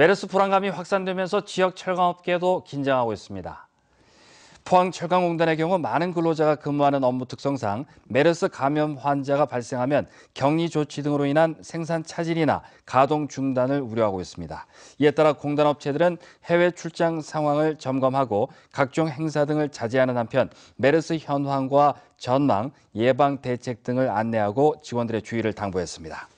메르스 불안감이 확산되면서 지역 철강업계도 긴장하고 있습니다. 포항철강공단의 경우 많은 근로자가 근무하는 업무 특성상 메르스 감염 환자가 발생하면 격리 조치 등으로 인한 생산 차질이나 가동 중단을 우려하고 있습니다. 이에 따라 공단업체들은 해외 출장 상황을 점검하고 각종 행사 등을 자제하는 한편 메르스 현황과 전망, 예방 대책 등을 안내하고 직원들의 주의를 당부했습니다.